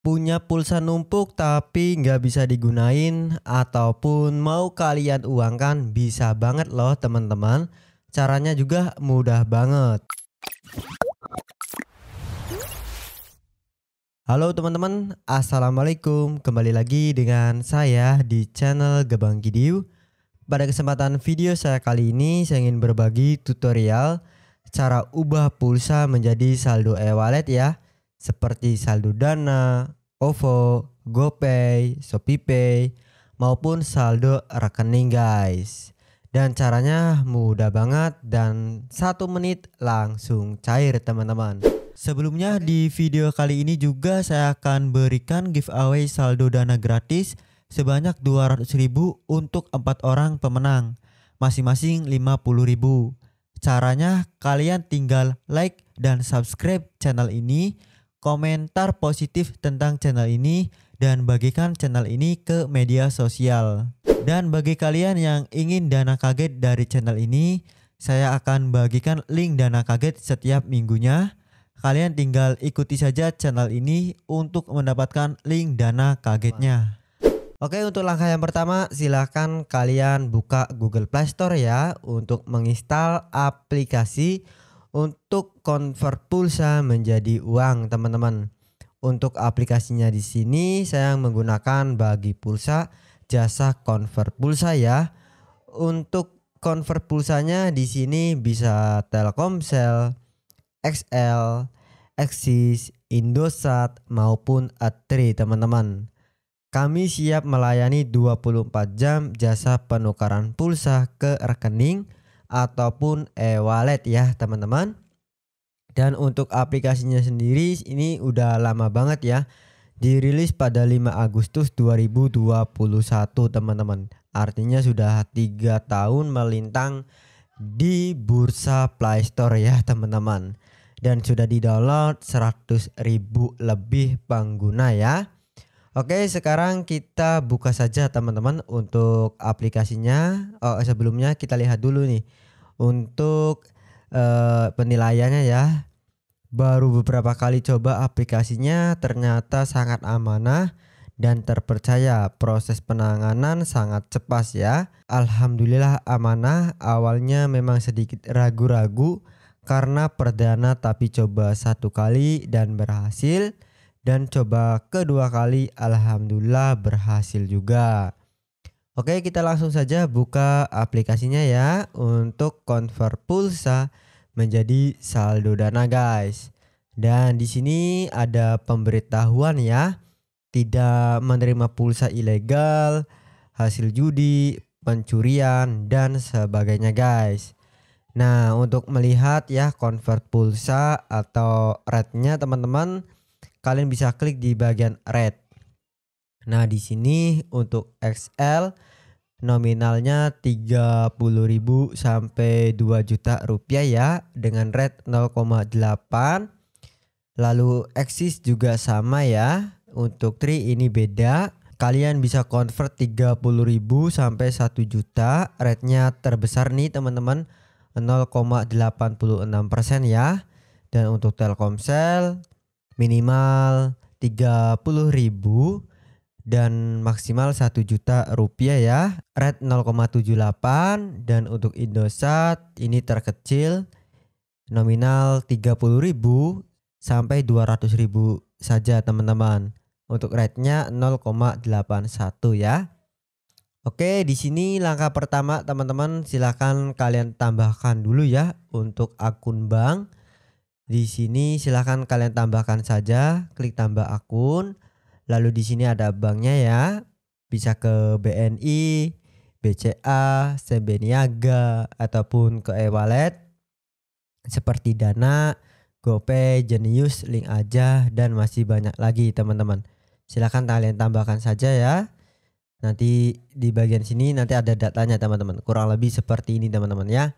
punya pulsa numpuk tapi nggak bisa digunain ataupun mau kalian uangkan bisa banget loh teman-teman. Caranya juga mudah banget. Halo teman-teman, Assalamualaikum. Kembali lagi dengan saya di channel Gebang Kidiu. Pada kesempatan video saya kali ini saya ingin berbagi tutorial cara ubah pulsa menjadi saldo e-wallet ya seperti saldo Dana, OVO, GoPay, ShopeePay, maupun saldo rekening guys. Dan caranya mudah banget dan satu menit langsung cair teman-teman. Sebelumnya di video kali ini juga saya akan berikan giveaway saldo dana gratis sebanyak 200.000 untuk empat orang pemenang, masing-masing 50.000. Caranya kalian tinggal like dan subscribe channel ini komentar positif tentang channel ini dan bagikan channel ini ke media sosial. Dan bagi kalian yang ingin dana kaget dari channel ini, saya akan bagikan link dana kaget setiap minggunya. Kalian tinggal ikuti saja channel ini untuk mendapatkan link dana kagetnya. Oke untuk langkah yang pertama silahkan kalian buka Google Play Store ya untuk menginstal aplikasi untuk convert pulsa menjadi uang teman-teman. Untuk aplikasinya di sini saya menggunakan bagi pulsa jasa convert pulsa ya. Untuk convert pulsanya di sini bisa Telkomsel, XL, Axis, Indosat maupun Atri teman-teman. Kami siap melayani 24 jam jasa penukaran pulsa ke rekening ataupun e-wallet ya teman-teman. Dan untuk aplikasinya sendiri ini udah lama banget ya. Dirilis pada 5 Agustus 2021 teman-teman. Artinya sudah tiga tahun melintang di bursa Play Store ya teman-teman. Dan sudah di download lebih pengguna ya. Oke, sekarang kita buka saja teman-teman untuk aplikasinya. Oh, eh, sebelumnya kita lihat dulu nih untuk eh, penilaiannya ya. Baru beberapa kali coba aplikasinya ternyata sangat amanah dan terpercaya. Proses penanganan sangat cepat ya. Alhamdulillah amanah. Awalnya memang sedikit ragu-ragu karena perdana tapi coba satu kali dan berhasil dan coba kedua kali alhamdulillah berhasil juga. Oke, kita langsung saja buka aplikasinya ya untuk convert pulsa menjadi saldo dana, guys. Dan di sini ada pemberitahuan ya. Tidak menerima pulsa ilegal, hasil judi, pencurian dan sebagainya, guys. Nah, untuk melihat ya convert pulsa atau rate teman-teman kalian bisa klik di bagian red. Nah, di sini untuk XL nominalnya 30.000 sampai 2 juta rupiah ya dengan red 0,8. Lalu Axis juga sama ya. Untuk tri ini beda. Kalian bisa convert 30.000 sampai 1 juta. Rednya terbesar nih teman-teman 0,86% ya. Dan untuk Telkomsel minimal 30 ribu dan maksimal 1 juta rupiah ya. Red 0,78 dan untuk Indosat ini terkecil nominal 30.000 sampai 200.000 saja teman-teman. Untuk rednya 0,81 ya. Oke, di sini langkah pertama teman-teman silahkan kalian tambahkan dulu ya untuk akun bank di sini silahkan kalian tambahkan saja, klik tambah akun. Lalu di sini ada banknya ya. Bisa ke BNI, BCA, CB Niaga, ataupun ke e-wallet seperti Dana, GoPay, Genius, Link aja, dan masih banyak lagi teman-teman. Silahkan kalian tambahkan saja ya. Nanti di bagian sini nanti ada datanya teman-teman. Kurang lebih seperti ini teman-teman ya.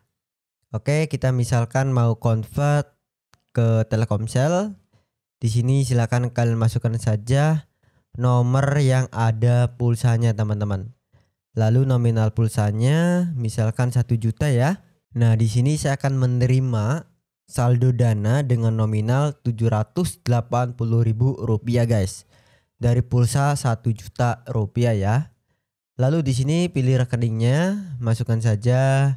Oke, kita misalkan mau convert ke Telkomsel. Di sini silakan kalian masukkan saja nomor yang ada pulsanya teman-teman. Lalu nominal pulsanya misalkan 1 juta ya. Nah, di sini saya akan menerima saldo dana dengan nominal Rp780.000 guys. Dari pulsa 1 juta rupiah ya. Lalu di sini pilih rekeningnya, masukkan saja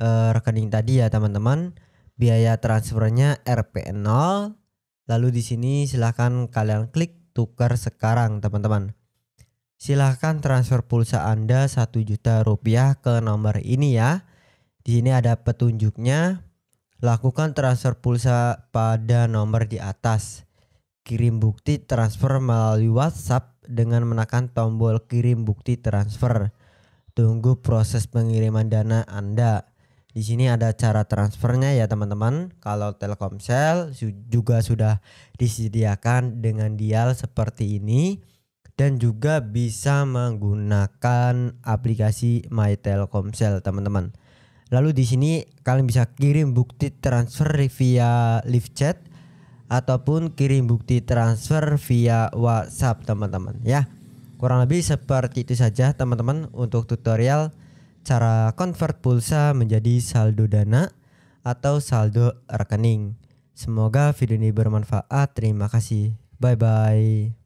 uh, rekening tadi ya teman-teman biaya transfernya Rp0 lalu di sini silahkan kalian klik tukar sekarang teman-teman silahkan transfer pulsa Anda 1 juta rupiah ke nomor ini ya di sini ada petunjuknya lakukan transfer pulsa pada nomor di atas kirim bukti transfer melalui WhatsApp dengan menekan tombol kirim bukti transfer tunggu proses pengiriman dana Anda di sini ada cara transfernya ya teman-teman. Kalau Telkomsel juga sudah disediakan dengan dial seperti ini dan juga bisa menggunakan aplikasi My Telkomsel teman-teman. Lalu di sini kalian bisa kirim bukti transfer via live chat ataupun kirim bukti transfer via WhatsApp teman-teman ya. Kurang lebih seperti itu saja teman-teman untuk tutorial cara convert pulsa menjadi saldo dana atau saldo rekening. Semoga video ini bermanfaat. Terima kasih. Bye bye.